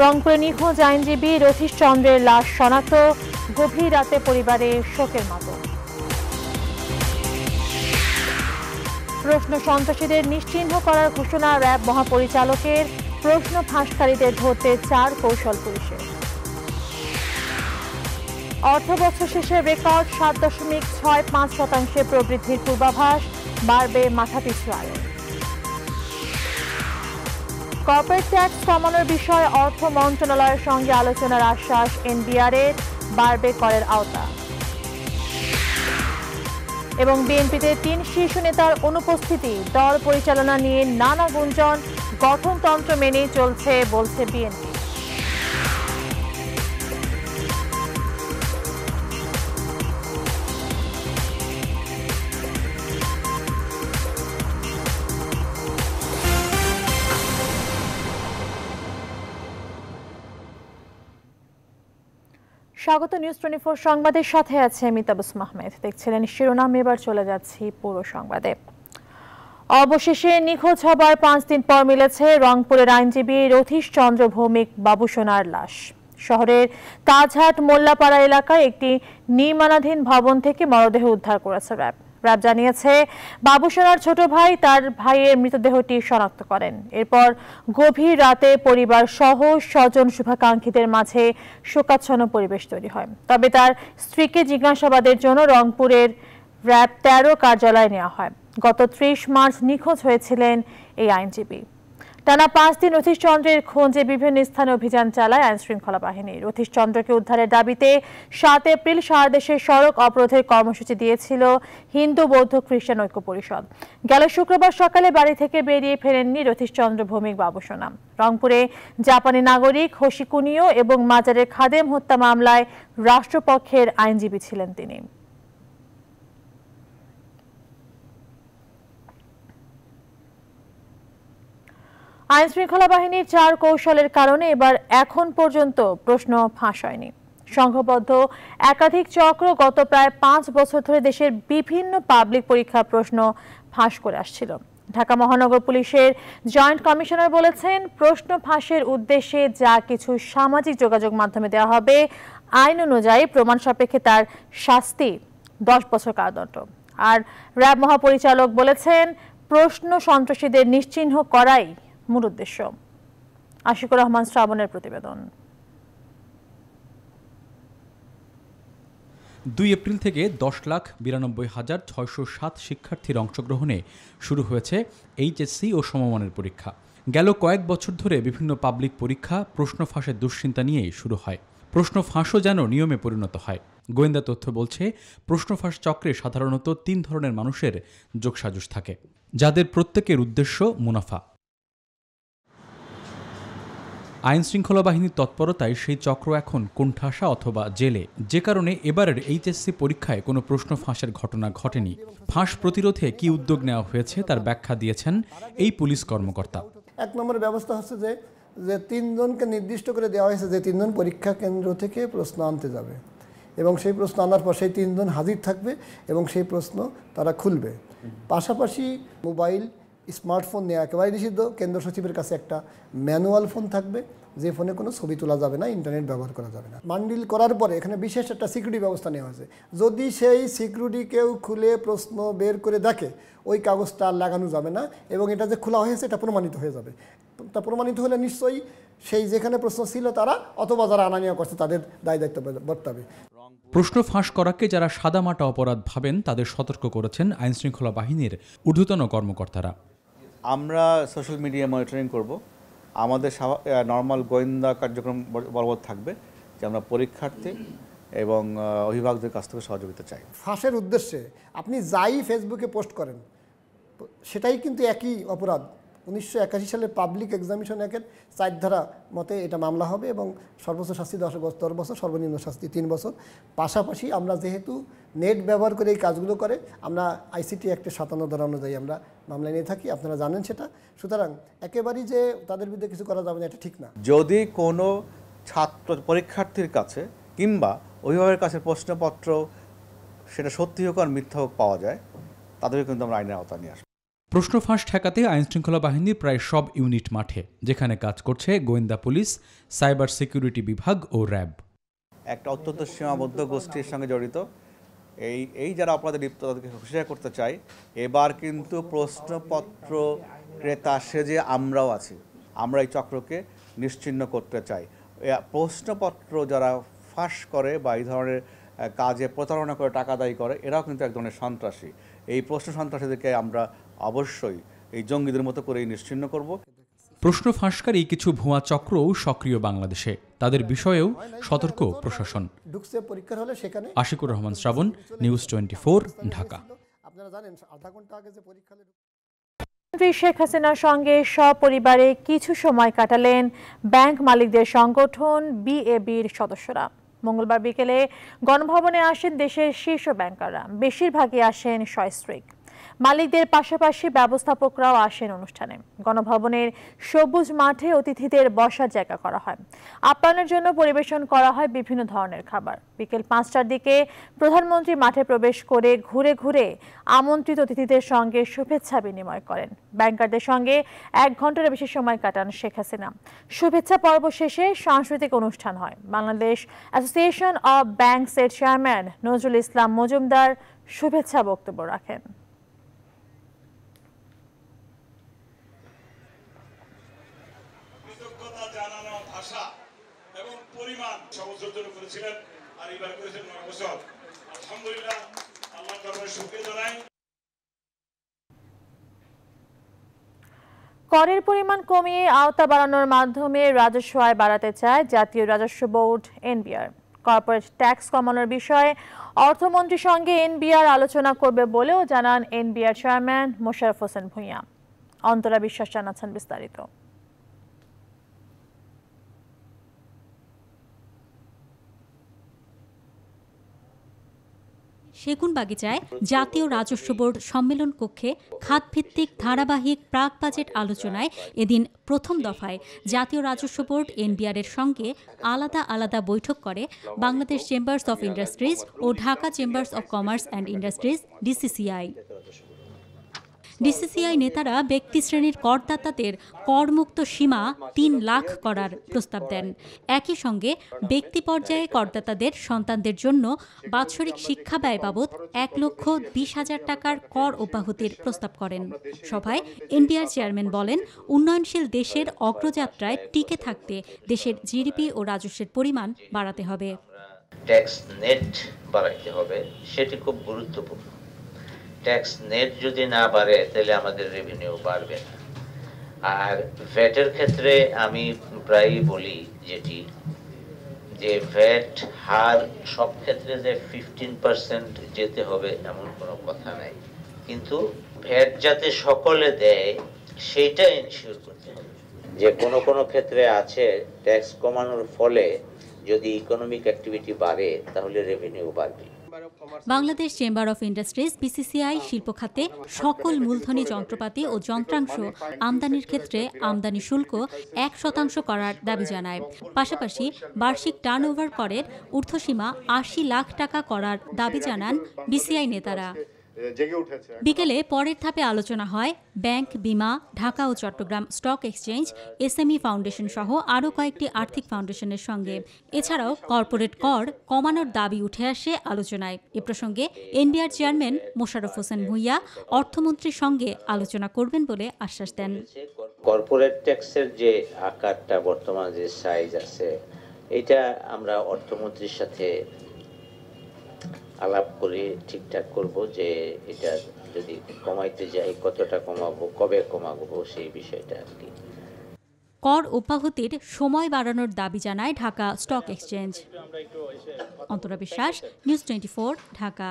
রংপুরে নিখোঁজ আইনজীবী রথীশ চন্দ্রের লাশ শনাক্ত গভীর রাতে পরিবারে শোকের মতো প্রশ্ন সন্ত্রাসীদের নিশ্চিহ্ন করার ঘোষণা র্যাব মহাপরিচালকের প্রশ্ন ফাঁসকারীদের ধরতে চার কৌশল পুলিশের অর্থ বছর শেষে রেকর্ড সাত দশমিক ছয় পাঁচ শতাংশে প্রবৃদ্ধির পূর্বাভাস বাড়বে মাথাপিছু আয় কর্পোরেট ট্যাক্স কমানোর বিষয়ে অর্থ মন্ত্রণালয়ের সঙ্গে আলোচনার আশ্বাস এনবিআরের বাড়বে করের আওতা এবং বিএনপিতে তিন শীর্ষ নেতার অনুপস্থিতি দল পরিচালনা নিয়ে নানা গুঞ্জন গঠনতন্ত্র মেনে চলছে বলছে বিএনপি স্বাগত নিউজ টোয়েন্টি ফোর সংবাদের সাথে আছে মিতাবুস মাহমেদ দেখছিলেন শিরোনাম এবার চলে যাচ্ছি পুরো সংবাদে অবশেষে নিখোঁজ হবার পাঁচ দিন পর মিলেছে রংপুরের আইনজীবী রথীশ চন্দ্র ভৌমিক বাবুসোনার লাশ শহরের তাজহাট মোল্লাপাড়া এলাকায় একটি নির্মাণাধীন ভবন থেকে মরদেহ উদ্ধার করেছে র্যাব র্যাব জানিয়েছে বাবুসেনার ছোট ভাই তার ভাইয়ের মৃতদেহটি শনাক্ত করেন এরপর গভীর রাতে পরিবার সহ স্বজন শুভাকাঙ্ক্ষীদের মাঝে শোকাচ্ছন্ন পরিবেশ তৈরি হয় তবে তার স্ত্রীকে জিজ্ঞাসাবাদের জন্য রংপুরের র্যাব তেরো কার্যালয়ে নেওয়া হয় গত ত্রিশ মার্চ নিখোঁজ হয়েছিলেন এই আইনজীবী টানা পাঁচ দিন অতীশ চন্দ্রের খোঁজে বিভিন্ন স্থানে অভিযান চালায় আইন শৃঙ্খলা বাহিনীর অতীশ চন্দ্রকে উদ্ধারের দাবিতে সাত এপ্রিল সারা দেশে সড়ক অবরোধের কর্মসূচি দিয়েছিল হিন্দু বৌদ্ধ খ্রিস্টান ঐক্য পরিষদ গেল শুক্রবার সকালে বাড়ি থেকে বেরিয়ে ফেরেননি রতীশচন্দ্র ভৌমিক বাবুসোনা রংপুরে জাপানি নাগরিক হসিকুনিও এবং মাজারের খাদেম হত্যা মামলায় রাষ্ট্রপক্ষের আইনজীবী ছিলেন তিনি আইন শৃঙ্খলা বাহিনীর চার কৌশলের কারণে এবার এখন পর্যন্ত প্রশ্ন ফাঁস হয়নি সংঘবদ্ধ একাধিক চক্র গত প্রায় পাঁচ বছর ধরে দেশের বিভিন্ন পাবলিক পরীক্ষা প্রশ্ন ফাঁস করে আসছিল ঢাকা মহানগর পুলিশের জয়েন্ট কমিশনার বলেছেন প্রশ্ন ফাঁসের উদ্দেশ্যে যা কিছু সামাজিক যোগাযোগ মাধ্যমে দেওয়া হবে আইন অনুযায়ী প্রমাণ সাপেক্ষে তার শাস্তি দশ বছর কারাদণ্ড আর র্যাব মহাপরিচালক বলেছেন প্রশ্ন সন্ত্রাসীদের নিশ্চিহ্ন করাই মূল উদ্দেশ্য আশিকুর রহমান শ্রাবণের প্রতিবেদন দুই এপ্রিল থেকে দশ লাখ বিরানব্বই হাজার ছয়শো সাত শিক্ষার্থীর অংশগ্রহণে শুরু হয়েছে এইচএসসি ও সমমানের পরীক্ষা গেল কয়েক বছর ধরে বিভিন্ন পাবলিক পরীক্ষা প্রশ্ন ফাঁসের দুশ্চিন্তা নিয়েই শুরু হয় প্রশ্ন ফাঁসও যেন নিয়মে পরিণত হয় গোয়েন্দা তথ্য বলছে প্রশ্ন ফাঁস চক্রে সাধারণত তিন ধরনের মানুষের যোগসাজুস থাকে যাদের প্রত্যেকের উদ্দেশ্য মুনাফা আইন শৃঙ্খলা বাহিনীর তৎপরতায় সেই চক্র এখন কোণঠাসা অথবা জেলে যে কারণে এবারের এইচএসসি পরীক্ষায় কোনো প্রশ্ন ফাঁসের ঘটনা ঘটেনি ফাঁস প্রতিরোধে কি উদ্যোগ নেওয়া হয়েছে তার ব্যাখ্যা দিয়েছেন এই পুলিশ কর্মকর্তা এক নম্বরের ব্যবস্থা হচ্ছে যে যে তিনজনকে নির্দিষ্ট করে দেওয়া হয়েছে যে তিনজন পরীক্ষা কেন্দ্র থেকে প্রশ্ন আনতে যাবে এবং সেই প্রশ্ন আনার পর সেই তিনজন হাজির থাকবে এবং সেই প্রশ্ন তারা খুলবে পাশাপাশি মোবাইল স্মার্টফোন নেওয়া একেবারে নিষিদ্ধ কেন্দ্র সচিবের কাছে একটা ম্যানুয়াল ফোন থাকবে যে ফোনে কোনো ছবি তোলা যাবে না ইন্টারনেট ব্যবহার করা যাবে না মান্ডিল করার পরে এখানে বিশেষ একটা সিকিউরিটি ব্যবস্থা নেওয়া হয়েছে যদি সেই সিকিউরিটি কেউ খুলে প্রশ্ন বের করে দেখে ওই কাগজটা লাগানো যাবে না এবং এটা যে খোলা হয়েছে এটা প্রমাণিত হয়ে যাবে তা প্রমাণিত হলে নিশ্চয়ই সেই যেখানে প্রশ্ন ছিল তারা অথবা যারা আনা নেওয়া করছে তাদের দায় দায়িত্ব বর্তাবে প্রশ্ন ফাঁস করাকে যারা সাদামাটা অপরাধ ভাবেন তাদের সতর্ক করেছেন আইনশৃঙ্খলা বাহিনীর ঊর্ধ্বতন কর্মকর্তারা আমরা সোশ্যাল মিডিয়া মনিটরিং করব আমাদের নর্মাল গোয়েন্দা কার্যক্রম বলবৎ থাকবে যে আমরা পরীক্ষার্থী এবং অভিভাবকদের কাছ থেকে সহযোগিতা চাই ফাঁসের উদ্দেশ্যে আপনি যাই ফেসবুকে পোস্ট করেন সেটাই কিন্তু একই অপরাধ উনিশশো সালে পাবলিক এক্সামিশন অ্যাক্টের চার ধারা মতে এটা মামলা হবে এবং সর্বোচ্চ শাস্তি দশ বছর দশ বছর সর্বনিম্ন শাস্তি তিন বছর পাশাপাশি আমরা যেহেতু নেট ব্যবহার করে এই কাজগুলো করে আমরা আইসিটি অ্যাক্টের সাতান্ন ধারা অনুযায়ী আমরা মামলা নিয়ে থাকি আপনারা জানেন সেটা সুতরাং একেবারেই যে তাদের বিরুদ্ধে কিছু করা যাবে না এটা ঠিক না যদি কোনো ছাত্র পরীক্ষার্থীর কাছে কিংবা অভিভাবকের কাছে প্রশ্নপত্র সেটা সত্যি হোক আর মিথ্যা হোক পাওয়া যায় তাদেরকে কিন্তু আমরা আইনের আওতায় নিয়ে আসবো প্রশ্ন ফাঁস ঠেকাতে আইনশৃঙ্খলা বাহিনীর প্রায় সব ইউনিট মাঠে যেখানে কাজ করছে গোয়েন্দা পুলিশ সাইবার সিকিউরিটি বিভাগ ও র্যাব একটা অত্যন্ত সীমাবদ্ধ গোষ্ঠীর সঙ্গে জড়িত এই এই যারা অপরাধে লিপ্ত তাদেরকে হুঁশিয়ার করতে চাই এবার কিন্তু প্রশ্নপত্র ক্রেতা সেজে আমরাও আছি আমরা এই চক্রকে নিশ্চিন্ন করতে চাই প্রশ্নপত্র যারা ফাঁস করে বা এই ধরনের কাজে প্রতারণা করে টাকা দায়ী করে এরাও কিন্তু এক ধরনের সন্ত্রাসী এই প্রশ্ন সন্ত্রাসীদেরকে আমরা অবশ্যই এই জঙ্গিদের মতো করেই নিশ্চিন্ন করব প্রশ্ন ফাঁসকারী কিছু ভুয়া চক্রও সক্রিয় বাংলাদেশে তাদের বিষয়েও সতর্ক প্রশাসন আশিকুর রহমান শ্রাবণ নিউজ টোয়েন্টি ঢাকা প্রধানমন্ত্রী শেখ হাসিনার সঙ্গে সপরিবারে কিছু সময় কাটালেন ব্যাংক মালিকদের সংগঠন বিএবির সদস্যরা মঙ্গলবার বিকেলে গণভবনে আসেন দেশের শীর্ষ ব্যাংকাররা বেশিরভাগই আসেন সস্ত্রিক মালিকদের পাশাপাশি ব্যবস্থাপকরাও আসেন অনুষ্ঠানে গণভবনের সবুজ মাঠে অতিথিদের বসার জায়গা করা হয় আপ্যায়নের জন্য পরিবেশন করা হয় বিভিন্ন ধরনের খাবার বিকেল পাঁচটার দিকে প্রধানমন্ত্রী মাঠে প্রবেশ করে ঘুরে ঘুরে আমন্ত্রিত অতিথিদের সঙ্গে শুভেচ্ছা বিনিময় করেন ব্যাংকারদের সঙ্গে এক ঘন্টার বেশি সময় কাটান শেখ হাসিনা শুভেচ্ছা পর্ব শেষে সাংস্কৃতিক অনুষ্ঠান হয় বাংলাদেশ অ্যাসোসিয়েশন অব ব্যাংকসের চেয়ারম্যান নজরুল ইসলাম মজুমদার শুভেচ্ছা বক্তব্য রাখেন করেছিলেন আর করেছেন নয় বছর আলহামদুলিল্লাহ আল্লাহ শুক্রিয়া জানাই করের পরিমাণ কমিয়ে আওতা বাড়ানোর মাধ্যমে রাজস্ব আয় বাড়াতে চায় জাতীয় রাজস্ব বোর্ড এনবিআর কর্পোরেট ট্যাক্স কমানোর বিষয়ে অর্থমন্ত্রীর সঙ্গে এনবিআর আলোচনা করবে বলেও জানান এনবিআর চেয়ারম্যান মোশারফ হোসেন ভূঁইয়া অন্তরা বিশ্বাস জানাচ্ছেন বিস্তারিত সেগুনবাগিচায় জাতীয় রাজস্ব বোর্ড সম্মেলন কক্ষে খাতভিত্তিক ধারাবাহিক প্রাক বাজেট আলোচনায় এদিন প্রথম দফায় জাতীয় রাজস্ব বোর্ড এনবিআর এর সঙ্গে আলাদা আলাদা বৈঠক করে বাংলাদেশ চেম্বার্স অফ ইন্ডাস্ট্রিজ ও Dhaka chambers of commerce and industries DCCI DCCI নেতারা ব্যক্তি শ্রেণীর করদাতাদের করমুক্ত সীমা তিন লাখ করার প্রস্তাব দেন একই সঙ্গে ব্যক্তি পর্যায়ে করদাতাদের সন্তানদের জন্য বাৎসরিক শিক্ষা ব্যয় বাবদ এক লক্ষ বিশ হাজার টাকার কর অব্যাহতির প্রস্তাব করেন সভায় এনডিআর চেয়ারম্যান বলেন উন্নয়নশীল দেশের অগ্রযাত্রায় টিকে থাকতে দেশের জিডিপি ও রাজস্বের পরিমাণ বাড়াতে হবে ট্যাক্স নেট বাড়াইতে হবে সেটি খুব গুরুত্বপূর্ণ ট্যাক্স নেট যদি না বাড়ে তাহলে আমাদের রেভিনিউ বাড়বে না আর ভ্যাটের ক্ষেত্রে আমি প্রায়ই বলি যেটি যে ভ্যাট হার সব ক্ষেত্রে যে ফিফটিন পার্সেন্ট যেতে হবে এমন কোনো কথা নাই কিন্তু ভ্যাট যাতে সকলে দেয় সেইটা এনশিওর করতে হবে যে কোনো কোনো ক্ষেত্রে আছে ট্যাক্স কমানোর ফলে যদি ইকোনমিক অ্যাক্টিভিটি বাড়ে তাহলে রেভিনিউ বাড়বে Bangladesh chamber of industries BCCI শিল্প খাতে সকল মূলধনী যন্ত্রপাতি ও যন্ত্রাংশ আমদানির ক্ষেত্রে আমদানি শুল্ক এক শতাংশ করার দাবি জানায় পাশাপাশি বার্ষিক টার্নওভার করের ঊর্ধ্বসীমা আশি লাখ টাকা করার দাবি জানান বিসিআই নেতারা বিকেলে পরের ধাপে আলোচনা হয় ব্যাংক বিমা ঢাকা ও Chattogram stock exchange SME foundation সহ আরও কয়েকটি আর্থিক ফাউন্ডেশনের সঙ্গে এছাড়াও কর্পোরেট কর কমানোর দাবি উঠে আসে আলোচনায় এ প্রসঙ্গে এনবিআর চেয়ারম্যান মোশাররফ হোসেন ভূঁইয়া অর্থমন্ত্রীর সঙ্গে আলোচনা করবেন বলে আশ্বাস দেন কর্পোরেট ট্যাক্সের যে আকারটা বর্তমান যে সাইজ আছে এটা আমরা অর্থমন্ত্রীর সাথে আলাপ করে ঠিকঠাক করব যে এটা যদি কমাইতে যাই কতটা কমাবো কবে কমাবো সেই বিষয়টা আর কি কর অব্যাহতির সময় বাড়ানোর দাবি জানায় Dhaka stock exchange Antara Biswas news twenty Dhaka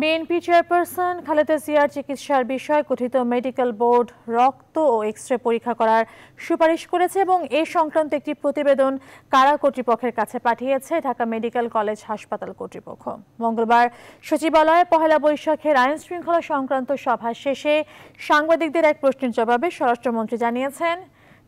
BNP chairperson Khaleda জিয়ার চিকিৎসার বিষয়ে গঠিত মেডিকেল বোর্ড রক্ত ও এক্স রে পরীক্ষা করার সুপারিশ করেছে এবং এ সংক্রান্ত একটি প্রতিবেদন কারা কর্তৃপক্ষের কাছে পাঠিয়েছে ঢাকা মেডিকেল কলেজ হাসপাতাল কর্তৃপক্ষ মঙ্গলবার সচিবালয়ে পহেলা বৈশাখের আইন শৃঙ্খলা সংক্রান্ত সভা শেষে সাংবাদিকদের এক প্রশ্নের জবাবে স্বরাষ্ট্রমন্ত্রী জানিয়েছেন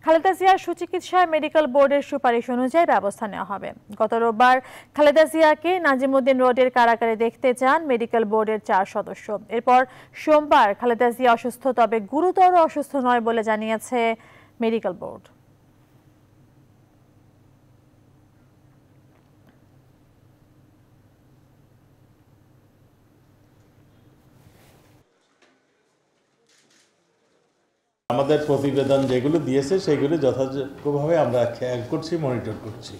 খালেদা জিয়ার সুচিকিৎসায় মেডিকেল বোর্ডের সুপারিশ অনুযায়ী ব্যবস্থা নেওয়া হবে গত রোববার খালেদা জিয়াকে নাজিমুদ্দিন রোডের কারাগারে দেখতে যান মেডিকেল বোর্ডের চার সদস্য এরপর সোমবার খালেদা জিয়া অসুস্থ তবে গুরুতর অসুস্থ নয় বলে জানিয়েছে মেডিকেল বোর্ড আমাদের প্রতিবেদন যেগুলো দিয়েছে সেগুলো যথাযোগ্যভাবে আমরা খেয়াল করছি মনিটর করছি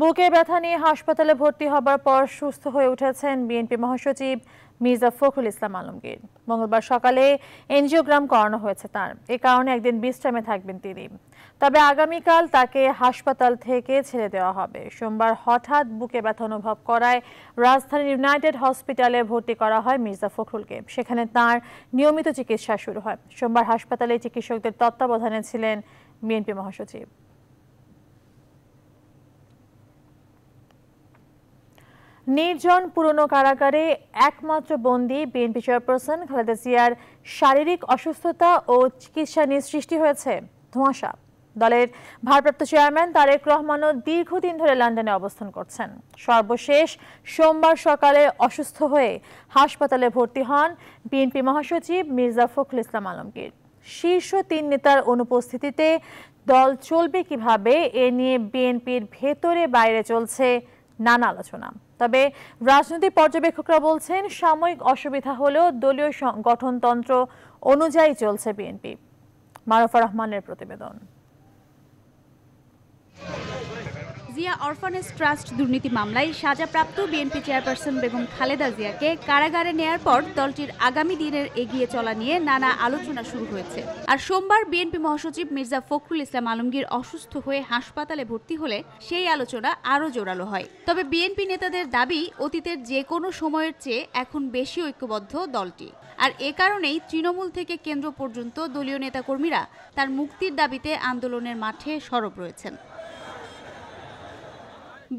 বুকে ব্যথা নিয়ে হাসপাতালে ভর্তি হবার পর সুস্থ হয়ে উঠেছেন বিএনপি মহাসচিব মির্জা ফখরুল ইসলাম আলমগীর মঙ্গলবার সকালে এনজিওগ্রাম করানো হয়েছে তার এ কারণে একদিন বিশ্রামে থাকবেন তিনি তবে আগামীকাল তাকে হাসপাতাল থেকে ছেড়ে দেওয়া হবে সোমবার হঠাৎ বুকে ব্যথা অনুভব করায় রাজধানীর ইউনাইটেড হসপিটালে ভর্তি করা হয় মির্জা ফখরুলকে সেখানে তার নিয়মিত চিকিৎসা শুরু হয় সোমবার হাসপাতালে চিকিৎসকদের তত্ত্বাবধানে ছিলেন বিএনপি মহাসচিব নির্জন পুরনো কারাগারে একমাত্র বন্দী বিএনপি চেয়ারপারসন খালেদা জিয়ার শারীরিক অসুস্থতা ও চিকিৎসা নিয়ে সৃষ্টি হয়েছে ধোঁয়াশা দলের ভারপ্রাপ্ত চেয়ারম্যান তারেক রহমানও দীর্ঘদিন ধরে লন্ডনে অবস্থান করছেন সর্বশেষ সোমবার সকালে অসুস্থ হয়ে হাসপাতালে ভর্তি হন বিএনপি মহাসচিব মির্জা ফখরুল ইসলাম আলমগীর শীর্ষ তিন নেতার অনুপস্থিতিতে দল চলবে কিভাবে এ নিয়ে বিএনপির ভেতরে বাইরে চলছে নানা আলোচনা তবে রাজনৈতিক পর্যবেক্ষকরা বলছেন সাময়িক অসুবিধা হলেও দলীয় গঠনতন্ত্র অনুযায়ী চলছে বিএনপি মারুফা রহমানের প্রতিবেদন জিয়া অরফানেজ ট্রাস্ট দুর্নীতি মামলায় সাজাপ্রাপ্ত বিএনপি চেয়ারপারসন বেগম খালেদা জিয়াকে কারাগারে নেয়ার পর দলটির আগামী দিনের এগিয়ে চলা নিয়ে নানা আলোচনা শুরু হয়েছে আর সোমবার বিএনপি মহাসচিব মির্জা ফখরুল ইসলাম আলমগীর অসুস্থ হয়ে হাসপাতালে ভর্তি হলে সেই আলোচনা আরও জোরালো হয় তবে বিএনপি নেতাদের দাবি অতীতের যে কোনো সময়ের চেয়ে এখন বেশি ঐক্যবদ্ধ দলটি আর এ কারণেই তৃণমূল থেকে কেন্দ্র পর্যন্ত দলীয় নেতাকর্মীরা তার মুক্তির দাবিতে আন্দোলনের মাঠে সরব রয়েছেন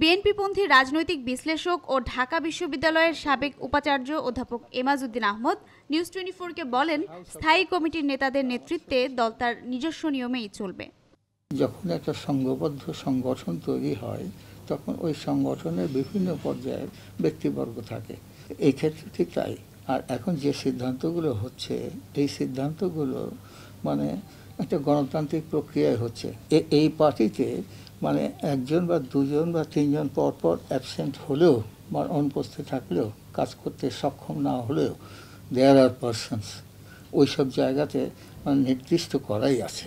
বিএনপিপন্থী রাজনৈতিক বিশ্লেষক ও ঢাকা বিশ্ববিদ্যালয়ের সাবেক উপাচার্য অধ্যাপক এমাজউদ্দিন আহমদ নিউজ টোয়েন্টি ফোরকে বলেন স্থায়ী কমিটির নেতাদের নেতৃত্বে দল তার নিজস্ব নিয়মেই চলবে যখন একটা সংঘবদ্ধ সংগঠন তৈরি হয় তখন ওই সংগঠনের বিভিন্ন পর্যায়ের ব্যক্তিবর্গ থাকে এই ক্ষেত্রে ঠিক তাই আর এখন যে সিদ্ধান্তগুলো হচ্ছে এই সিদ্ধান্তগুলো মানে একটা গণতান্ত্রিক প্রক্রিয়ায় হচ্ছে এই পার্টিতে মানে একজন বা দুজন বা তিনজন পরপর অ্যাবসেন্ট হলেও বা অনুপস্থিত থাকলেও কাজ করতে সক্ষম না হলেও দেয়ার আর ওই সব জায়গাতে মানে নির্দিষ্ট করাই আছে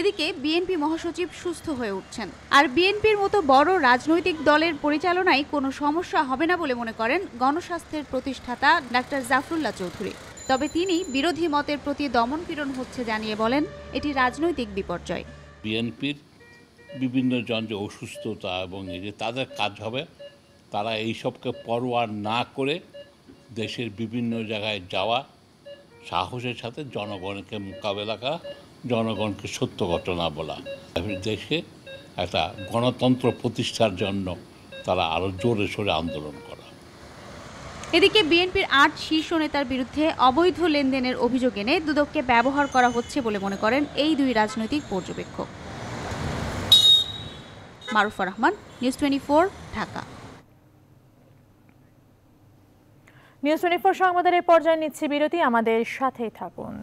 এদিকে বিএনপি মহাসচিব সুস্থ হয়ে উঠছেন আর বিএনপির মতো বড় রাজনৈতিক দলের পরিচালনায় কোনো সমস্যা হবে না বলে মনে করেন গণস্বাস্থ্যের প্রতিষ্ঠাতা ডাক্তার জাফরুল্লাহ চৌধুরী তবে তিনি বিরোধী মতের প্রতি দমন পীড়ন হচ্ছে জানিয়ে বলেন এটি রাজনৈতিক বিপর্যয় বিএনপির বিভিন্ন জন যে অসুস্থতা এবং এই যে তাদের কাজ হবে তারা এইসবকে পরোয়া না করে দেশের বিভিন্ন জায়গায় যাওয়া সাহসের সাথে জনগণকে মোকাবেলা করা জনগণকে সত্য ঘটনা বলা দেশে একটা গণতন্ত্র প্রতিষ্ঠার জন্য তারা আরও জোরে সোরে আন্দোলন করা এদিকে বিএনপির আট শীর্ষ নেতার বিরুদ্ধে অবৈধ লেনদেনের অভিযোগ এনে দুদককে ব্যবহার করা হচ্ছে বলে মনে করেন এই দুই রাজনৈতিক পর্যবেক্ষক Marufa Rahman news twenty four Dhaka news twenty four সংবাদের পর্যায়ে নিচ্ছে বিরতি আমাদের সাথেই থাকুন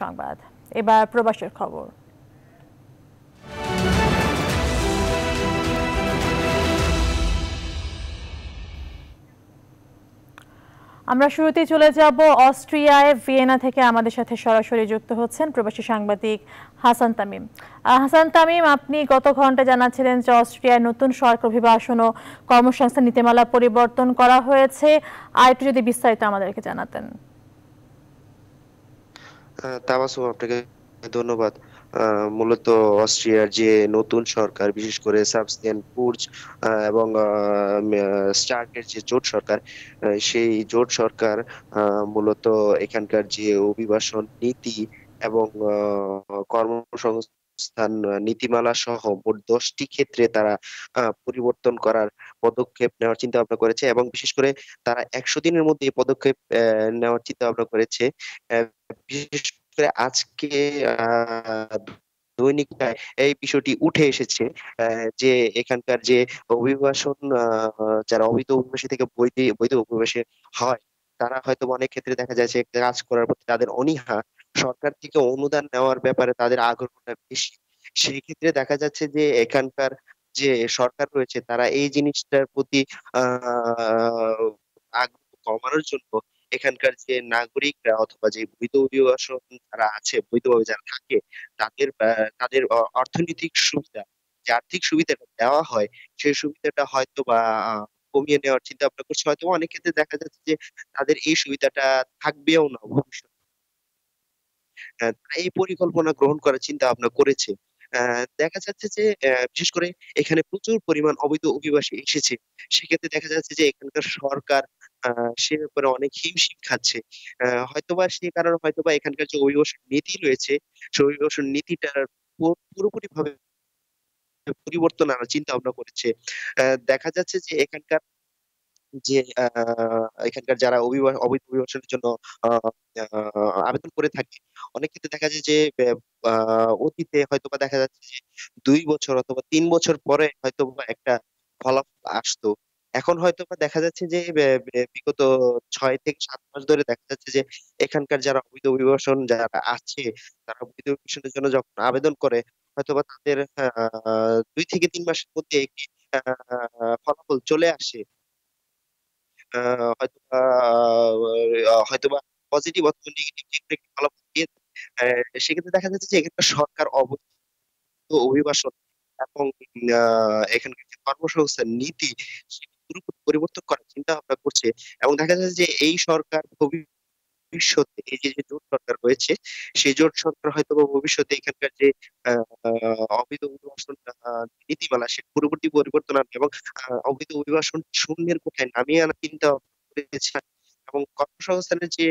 সংবাদ এবার প্রবাসের খবর আমরা শুরুতেই চলে যাব অস্ট্রিয়ায় ভিয়েনা থেকে আমাদের সাথে সরাসরি যুক্ত হচ্ছেন প্রবাসী সাংবাদিক হাসান তামিম হাসান তামিম আপনি গত ঘন্টা জানাচ্ছিলেন যে অস্ট্রিয়ায় নতুন সরকার অভিবাসন ও কর্মসংস্থান নীতিমালা পরিবর্তন করা হয়েছে আর একটু যদি বিস্তারিত আমাদেরকে জানাতেন তাবাসুম আপনাকে ধন্যবাদ মূলত অস্ট্রিয়ার যে নতুন সরকার বিশেষ করে সাবস্তিয়ান পুর্জ এবং স্টার্কের যে জোট সরকার সেই জোট সরকার মূলত এখানকার যে অভিবাসন নীতি এবং কর্মসংস্থান নীতিমালা সহ মোট দশটি ক্ষেত্রে তারা পরিবর্তন করার পদক্ষেপ নেওয়ার চিন্তা ভাবনা করেছে এবং বিশেষ করে তারা একশো দিনের মধ্যে পদক্ষেপ নেওয়ার চিন্তা ভাবনা করেছে বিশেষ করে আজকে দৈনিক এই বিষয়টি উঠে এসেছে যে এখানকার যে অভিবাসন যারা অবৈধ অভিবাসী থেকে বৈধ বৈধ অভিবাসী হয় তারা হয়তো অনেক ক্ষেত্রে দেখা যাচ্ছে কাজ করার প্রতি তাদের অনীহা সরকার থেকে অনুদান নেওয়ার ব্যাপারে তাদের আগ্রহটা বেশি সেই ক্ষেত্রে দেখা যাচ্ছে যে এখানকার যে সরকার রয়েছে তারা এই জিনিসটার প্রতি আগ্রহ কমানোর জন্য এখানকার যে নাগরিকরা অথবা যে বৈধ অভিবাসন যারা আছে বৈধভাবে যারা থাকে তাদের তাদের অর্থনৈতিক সুবিধা যে আর্থিক সুবিধাটা দেওয়া হয় সেই সুবিধাটা হয়তো বা কমিয়ে নেওয়ার চিন্তা ভাবনা করছে হয়তো অনেক ক্ষেত্রে দেখা যাচ্ছে যে তাদের এই সুবিধাটা থাকবেও না ভবিষ্যতে এই পরিকল্পনা গ্রহণ করার চিন্তা ভাবনা করেছে দেখা যাচ্ছে যে বিশেষ করে এখানে প্রচুর পরিমাণ অবৈধ অভিবাসী এসেছে সেক্ষেত্রে দেখা যাচ্ছে যে এখানকার সরকার সে ব্যাপারে অনেক হিমশিম খাচ্ছে হয়তোবা সে কারণে হয়তোবা এখানকার যে অভিবাসন নীতি রয়েছে সে অভিবাসন নীতিটার পুরোপুরি ভাবে পরিবর্তন আনার চিন্তা ভাবনা করেছে দেখা যাচ্ছে যে এখানকার যে এখানকার যারা অবৈধ অভিবাসনের জন্য আবেদন করে থাকে অনেক ক্ষেত্রে দেখা যায় যে অতীতে হয়তো বা দেখা যাচ্ছে যে দুই বছর অথবা তিন বছর পরে হয়তো বা একটা ফলাফল আসতো এখন হয়তো বা দেখা যাচ্ছে যে বিগত ছয় থেকে সাত মাস ধরে দেখা যাচ্ছে যে এখানকার যারা অবৈধ অভিবাসন যারা আছে তারা অবৈধ অভিবাসনের জন্য যখন আবেদন করে হয়তো বা তাদের দুই থেকে তিন মাসের মধ্যে একটি ফলাফল চলে আসে হয়তোবা পজিটিভ অথবা নেগেটিভ ক্ষেত্রে ফলাফল দিয়ে সেক্ষেত্রে দেখা যাচ্ছে যে এখানকার সরকার অবহেলিত অভিবাসন এবং এখানকার যে কর্মসংস্থান নীতি পরিবর্তন করার চিন্তা ভাবনা করছে এবং দেখা যাচ্ছে যে এই সরকার খুবই ভবিষ্যতে এই যে যে জোট সরকার রয়েছে সেই জোট সরকার হয়তো বা ভবিষ্যতে এখানকার যে অবৈধ অভিবাসন নীতিমালা সে পুরোপুরি পরিবর্তন আনবে এবং অবৈধ অভিবাসন শূন্যের কোথায় নামিয়ে আনা চিন্তা করেছে এবং কর্মসংস্থানের যে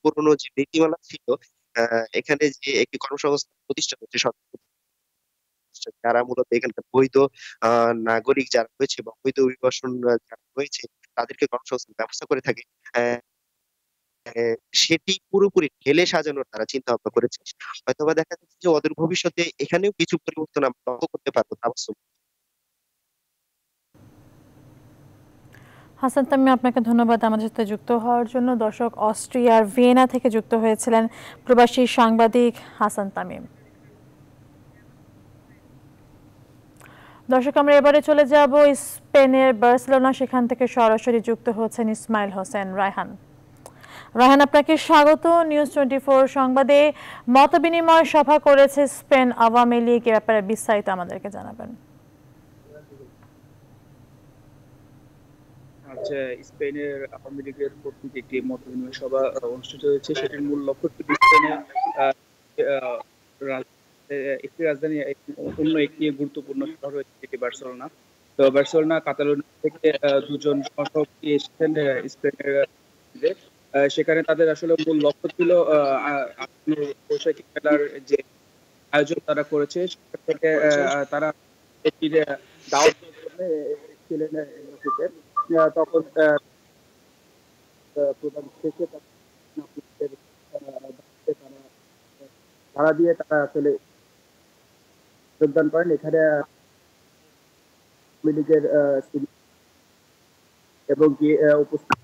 পুরনো যে নীতিমালা ছিল এখানে যে একটি কর্মসংস্থান প্রতিষ্ঠা করছে সরকার যারা মূলত এখানকার বৈধ নাগরিক যারা রয়েছে বা বৈধ অভিবাসন যারা রয়েছে তাদেরকে কর্মসংস্থান ব্যবস্থা করে থাকে সেটি পুরোপুরি ঢেলে সাজানোর তারা চিন্তা ভাবনা করেছে হয়তোবা দেখা যাচ্ছে যে ওদের ভবিষ্যতে এখানেও কিছু পরিবর্তন আমরা লক্ষ্য করতে পারবো তাবাসুম হাসান তামি আপনাকে ধন্যবাদ আমাদের সাথে যুক্ত হওয়ার জন্য দর্শক অস্ট্রিয়ার ভিয়েনা থেকে যুক্ত হয়েছিলেন প্রবাসী সাংবাদিক হাসান তামিম দর্শক আমরা এবারে চলে যাব স্পেনের বার্সেলোনা সেখান থেকে সরাসরি যুক্ত হচ্ছেন ইসমাইল হোসেন রায়হান রাহান আপনাকে স্বাগত নিউজ টোয়েন্টি সংবাদে বিনিময় সভা করেছে স্পেন আওয়ামী লীগ এ ব্যাপারে বিস্তারিত আমাদেরকে জানাবেন আচ্ছা, স্পেনের আওয়ামী লীগের কর্তৃক একটি সভা অনুষ্ঠিত হয়েছে সেটির মূল লক্ষ্য স্পেনের একটি রাজধানী অন্য একটি গুরুত্বপূর্ণ শহর বার্সেলোনা তো বার্সেলোনা কাতালোনা থেকে দুজন এসেছেন স্পেনের সেখানে তাদের আসলে মূল লক্ষ্য ছিল মেলার যে আয়োজন তারা করেছে থেকে তারা ছিলেন তখন শেষে ভাড়া দিয়ে তারা আসলে যোগদান করেন এখানে আওয়ামী লীগের এবং উপস্থিত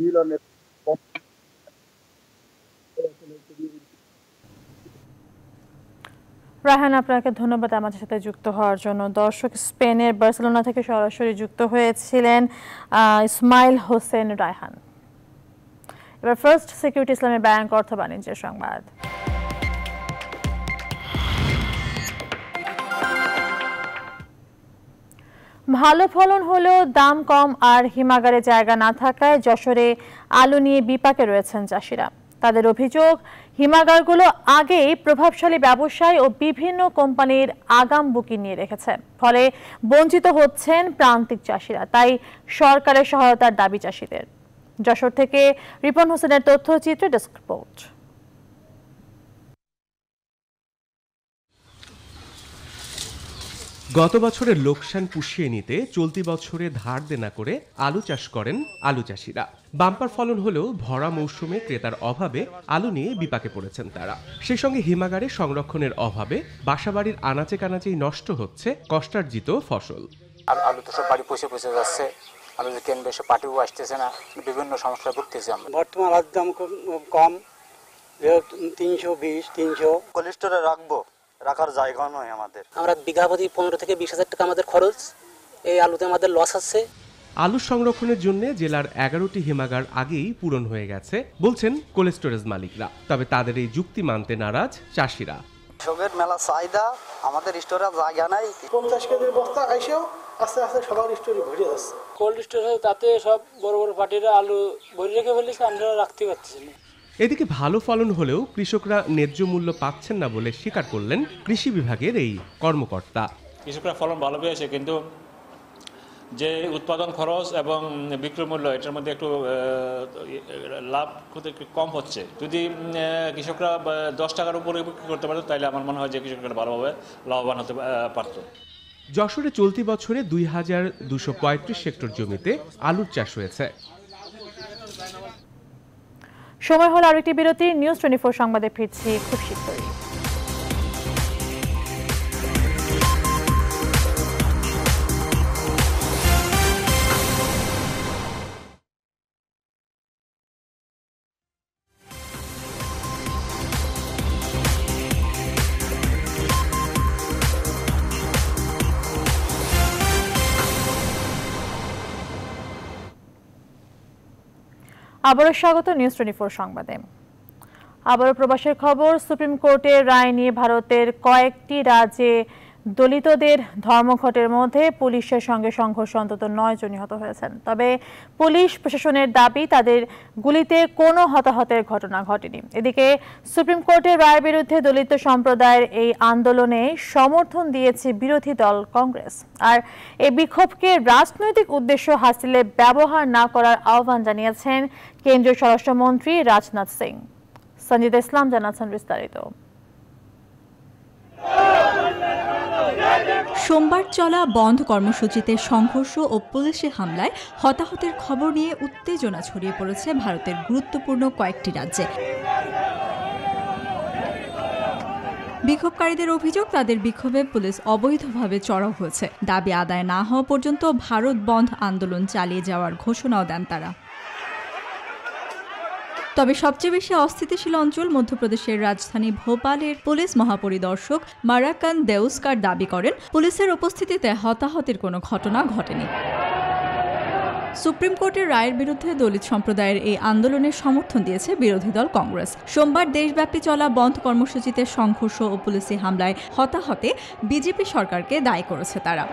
Milan è রাহান আপনাকে ধন্যবাদ আমাদের সাথে যুক্ত হওয়ার জন্য দর্শক স্পেনের বার্সেলোনা থেকে সরাসরি যুক্ত হয়েছিলেন ইসমাইল হোসেন রায়হান এবার ফার্স্ট সিকিউরিটি ইসলামের ব্যাংক অর্থ বাণিজ্যের সংবাদ ভালো ফলন হলেও দাম কম আর হিমাগারে জায়গা না থাকায় যশোরে আলু নিয়ে বিপাকে রয়েছেন চাষিরা তাদের অভিযোগ হিমাগারগুলো আগেই প্রভাবশালী ব্যবসায় ও বিভিন্ন কোম্পানির আগাম বুকিং নিয়ে রেখেছে ফলে বঞ্চিত হচ্ছেন প্রান্তিক চাষিরা তাই সরকারের সহায়তার দাবি চাষিদের যশোর থেকে রিপন হোসেনের তথ্যচিত্র ডেস্ক রিপোর্ট গত বছরের লোকসান পুষিয়ে নিতে চলতি বছরে ধার দেনা করে আলু চাষ করেন আলু চাষিরা বাম্পার ফলন হলেও ভরা মৌসুমে ক্রেতার অভাবে আলু নিয়ে বিপাকে পড়েছেন তারা সেই সঙ্গে হিমাগারে সংরক্ষণের অভাবে বাসাবাড়ির আনাচে কানাচেই নষ্ট হচ্ছে কষ্টার্জিত ফসল আলু তো সব বাড়ি পয়সা পচে যাচ্ছে আলু যে কেন বেশি পাটিও আসতেছে না বিভিন্ন সমস্যা ভুগতেছি আমরা বর্তমান আলুর দাম কম তিনশো বিশ তিনশো কোলেস্টোরে রাখবো রাখার জায়গা নয় আমাদের আমরা বিঘা প্রতি পনেরো থেকে বিশ হাজার টাকা আমাদের খরচ এই আলুতে আমাদের লস আছে আলু সংরক্ষণের জন্য জেলার এগারোটি হিমাগার আগেই পূরণ হয়ে গেছে বলছেন কোল্ড স্টোরেজ মালিকরা তবে তাদের এই যুক্তি মানতে নারাজ চাষিরা কৃষকের মেলা চাহিদা আমাদের স্টোরে জায়গা নাই পঞ্চাশ কেজি বস্তা এসেও আস্তে আস্তে সবার স্টোরে ভরে যাচ্ছে কোল্ড স্টোরে তাতে সব বড় বড় পার্টিরা আলু ভরে রেখে ফেলেছে আমরা রাখতে পারতেছি না এদিকে ভালো ফলন হলেও কৃষকরা ন্যায্য মূল্য পাচ্ছেন না বলে স্বীকার করলেন কৃষি বিভাগের এই কর্মকর্তা কৃষকরা ফলন ভালো পেয়েছে কিন্তু যে উৎপাদন খরচ এবং বিক্রয় মূল্য এটার মধ্যে একটু লাভ কম হচ্ছে যদি কৃষকরা দশ টাকার উপরে বিক্রি করতে পারতো তাহলে আমার মনে হয় যে কৃষকরা ভালোভাবে লাভবান হতে পারত যশোরে চলতি বছরে দুই হাজার দুশো পঁয়ত্রিশ হেক্টর জমিতে আলুর চাষ হয়েছে সময় হল আরেকটি বিরতি নিউজ টোয়েন্টি সংবাদে ফিরছি খুব শীঘ্রই আবারও স্বাগত নিউজ টোয়েন্টি ফোর সংবাদে আবারও প্রবাসের খবর সুপ্রিম কোর্টের রায় নিয়ে ভারতের কয়েকটি রাজ্যে দলিতদের ধর্মঘটের মধ্যে পুলিশের সঙ্গে সংঘর্ষ অন্তত নয় জন নিহত হয়েছেন তবে পুলিশ প্রশাসনের দাবি তাদের গুলিতে কোনো হতাহতের ঘটনা ঘটেনি এদিকে সুপ্রিম কোর্টের রায়ের বিরুদ্ধে দলিত সম্প্রদায়ের এই আন্দোলনে সমর্থন দিয়েছে বিরোধী দল কংগ্রেস আর এই বিক্ষোভকে রাজনৈতিক উদ্দেশ্য হাসিলে ব্যবহার না করার আহ্বান জানিয়েছেন কেন্দ্রীয় স্বরাষ্ট্রমন্ত্রী রাজনাথ সিং সঞ্জিত ইসলাম জানাচ্ছেন বিস্তারিত সোমবার চলা বন্ধ কর্মসূচিতে সংঘর্ষ ও পুলিশে হামলায় হতাহতের খবর নিয়ে উত্তেজনা ছড়িয়ে পড়েছে ভারতের গুরুত্বপূর্ণ কয়েকটি রাজ্যে বিক্ষোভকারীদের অভিযোগ তাদের বিক্ষোভে পুলিশ অবৈধভাবে চড়াও হয়েছে দাবি আদায় না হওয়া পর্যন্ত ভারত বন্ধ আন্দোলন চালিয়ে যাওয়ার ঘোষণাও দেন তারা তবে সবচেয়ে বেশি অস্থিতিশীল অঞ্চল মধ্যপ্রদেশের রাজধানী ভোপালের পুলিশ মহাপরিদর্শক মারাকান দেউস্কার দাবি করেন পুলিশের উপস্থিতিতে হতাহতের কোনো ঘটনা ঘটেনি সুপ্রিম কোর্টের রায়ের বিরুদ্ধে দলিত সম্প্রদায়ের এই আন্দোলনের সমর্থন দিয়েছে বিরোধী দল কংগ্রেস সোমবার দেশব্যাপী চলা বন্ধ কর্মসূচিতে সংঘর্ষ ও পুলিশি হামলায় হতাহতে বিজেপি সরকারকে দায়ী করেছে তারা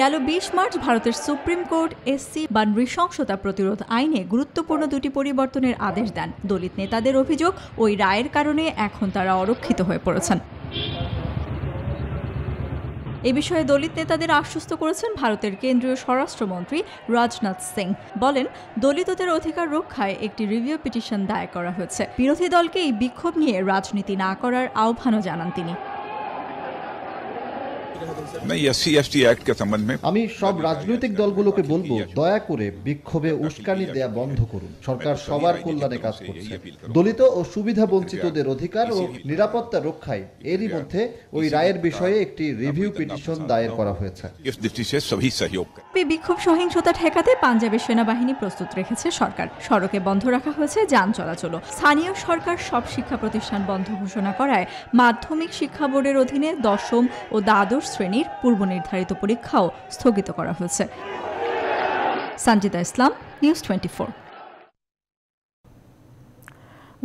গেল বিশ মার্চ ভারতের সুপ্রিম কোর্ট এসসি বা নৃশংসতা প্রতিরোধ আইনে গুরুত্বপূর্ণ দুটি পরিবর্তনের আদেশ দেন দলিত নেতাদের অভিযোগ ওই রায়ের কারণে এখন তারা অরক্ষিত হয়ে পড়েছেন এ বিষয়ে দলিত নেতাদের আশ্বস্ত করেছেন ভারতের কেন্দ্রীয় স্বরাষ্ট্রমন্ত্রী রাজনাথ সিং বলেন দলিতদের অধিকার রক্ষায় একটি রিভিউ পিটিশন দায়ের করা হয়েছে বিরোধী দলকে এই বিক্ষোভ নিয়ে রাজনীতি না করার আহ্বানও জানান তিনি আমি সব রাজনৈতিক দলগুলোকে বলবো দয়া করে বিক্ষোভে উস্কানি দেয়া বন্ধ করুন সরকার সবার কল্যাণে কাজ করছে দলিত ও সুবিধা বঞ্চিতদের অধিকার ও নিরাপত্তা রক্ষায় এরই মধ্যে ওই রায়ের বিষয়ে একটি রিভিউ পিটিশন দায়ের করা হয়েছে বিক্ষোভ সহিংসতা ঠেকাতে পাঞ্জাবের সেনাবাহিনী প্রস্তুত রেখেছে সরকার সড়কে বন্ধ রাখা হয়েছে যান চলাচল স্থানীয় সরকার সব শিক্ষা প্রতিষ্ঠান বন্ধ ঘোষণা করায় মাধ্যমিক শিক্ষা বোর্ডের অধীনে দশম ও দ্বাদশ শ্রেণীর পূর্ব নির্ধারিত পরীক্ষাও স্থগিত করা হয়েছে Sanjida Islam news twenty four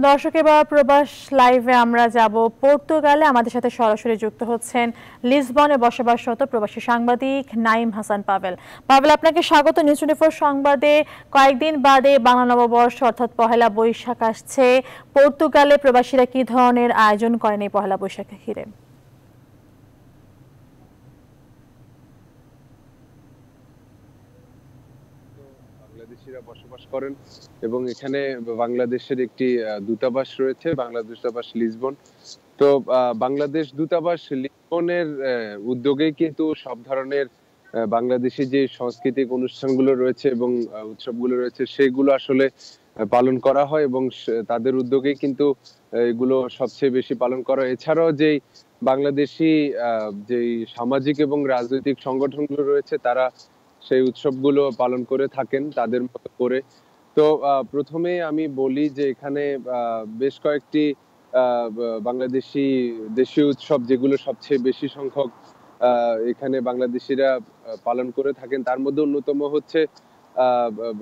দর্শক এবার প্রবাস লাইভে আমরা যাব পর্তুগালে আমাদের সাথে সরাসরি যুক্ত হচ্ছেন লিসবনে বসবাসরত প্রবাসী সাংবাদিক নাইম হাসান পাভেল পাভেল আপনাকে স্বাগত নিউজ টোয়েন্টি সংবাদে কয়েকদিন বাদে বাংলা নববর্ষ অর্থাৎ পহেলা বৈশাখ আসছে পর্তুগালে প্রবাসীরা কি ধরনের আয়োজন করেন এই পহেলা বৈশাখে ঘিরে করেন এবং এখানে বাংলাদেশের একটি দূতাবাস রয়েছে বাংলাদেশ দূতাবাস লিসবন তো বাংলাদেশ দূতাবাস লিসবনের উদ্যোগে কিন্তু সব ধরনের বাংলাদেশি যে সাংস্কৃতিক অনুষ্ঠানগুলো রয়েছে এবং উৎসবগুলো রয়েছে সেগুলো আসলে পালন করা হয় এবং তাদের উদ্যোগে কিন্তু এগুলো সবচেয়ে বেশি পালন করা এছাড়াও যে বাংলাদেশি যে সামাজিক এবং রাজনৈতিক সংগঠনগুলো রয়েছে তারা সেই উৎসবগুলো পালন করে থাকেন তাদের মতো করে তো প্রথমে আমি বলি যে এখানে বেশ কয়েকটি বাংলাদেশি দেশীয় উৎসব যেগুলো সবচেয়ে বেশি সংখ্যক এখানে বাংলাদেশিরা পালন করে থাকেন তার মধ্যে অন্যতম হচ্ছে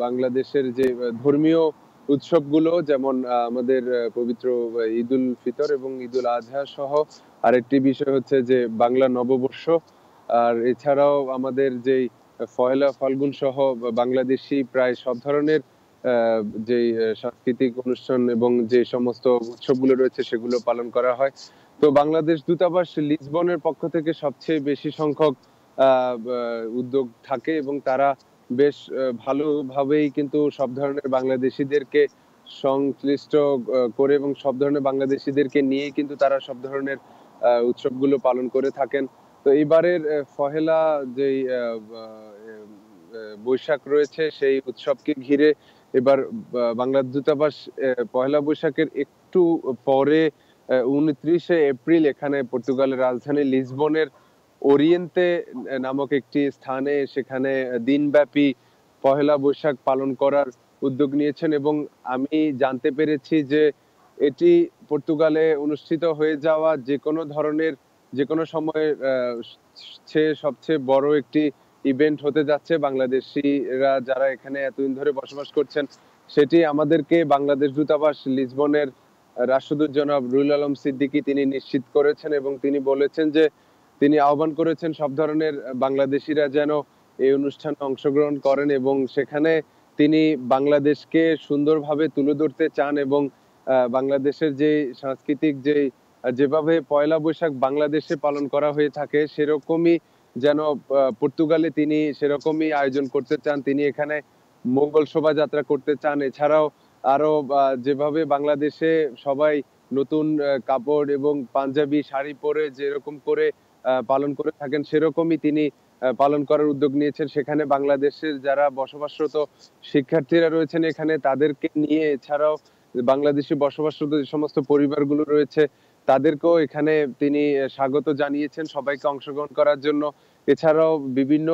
বাংলাদেশের যে ধর্মীয় উৎসবগুলো যেমন আমাদের পবিত্র ঈদুল ফিতর এবং ঈদুল আজহা সহ আরেকটি বিষয় হচ্ছে যে বাংলা নববর্ষ আর এছাড়াও আমাদের যেই ফয়লা ফাল্গুন সহ বাংলাদেশি প্রায় সব ধরনের যে সাংস্কৃতিক অনুষ্ঠান এবং যে সমস্ত উৎসবগুলো রয়েছে সেগুলো পালন করা হয় তো বাংলাদেশ দূতাবাস লিসবনের পক্ষ থেকে সবচেয়ে বেশি সংখ্যক উদ্যোগ থাকে এবং তারা বেশ ভালোভাবেই কিন্তু সব ধরনের বাংলাদেশিদেরকে সংশ্লিষ্ট করে এবং সব ধরনের বাংলাদেশিদেরকে নিয়ে কিন্তু তারা সব ধরনের উৎসবগুলো পালন করে থাকেন তো এইবারের ফহেলা যে বৈশাখ রয়েছে সেই উৎসবকে ঘিরে এবার বাংলা দূতাবাস পহেলা বৈশাখের একটু পরে উনত্রিশে এপ্রিল এখানে পর্তুগালের রাজধানী লিসবনের ওরিয়েন্তে নামক একটি স্থানে সেখানে দিনব্যাপী পহেলা বৈশাখ পালন করার উদ্যোগ নিয়েছেন এবং আমি জানতে পেরেছি যে এটি পর্তুগালে অনুষ্ঠিত হয়ে যাওয়া যে কোনো ধরনের যে কোনো সময়ে সে সবচেয়ে বড় একটি ইভেন্ট হতে যাচ্ছে বাংলাদেশিরা যারা এখানে এতদিন ধরে বসবাস করছেন সেটি আমাদেরকে বাংলাদেশ দূতাবাস লিসবনের রাষ্ট্রদূত জনাব রুল আলম সিদ্দিকি তিনি নিশ্চিত করেছেন এবং তিনি বলেছেন যে তিনি আহ্বান করেছেন সব ধরনের বাংলাদেশিরা যেন এই অনুষ্ঠানে অংশগ্রহণ করেন এবং সেখানে তিনি বাংলাদেশকে সুন্দরভাবে তুলে ধরতে চান এবং বাংলাদেশের যে সাংস্কৃতিক যেই যেভাবে পয়লা বৈশাখ বাংলাদেশে পালন করা হয়ে থাকে সেরকমই যেন পর্তুগালে তিনি সেরকমই আয়োজন করতে চান তিনি এখানে মঙ্গল শোভাযাত্রা করতে চান এছাড়াও আরো যেভাবে বাংলাদেশে সবাই নতুন কাপড় এবং পাঞ্জাবি শাড়ি পরে যেরকম করে পালন করে থাকেন সেরকমই তিনি পালন করার উদ্যোগ নিয়েছেন সেখানে বাংলাদেশের যারা বসবাসরত শিক্ষার্থীরা রয়েছেন এখানে তাদেরকে নিয়ে এছাড়াও বাংলাদেশি বসবাসরত যে সমস্ত পরিবারগুলো রয়েছে তাদেরকেও এখানে তিনি স্বাগত জানিয়েছেন সবাইকে অংশগ্রহণ করার জন্য এছাড়াও বিভিন্ন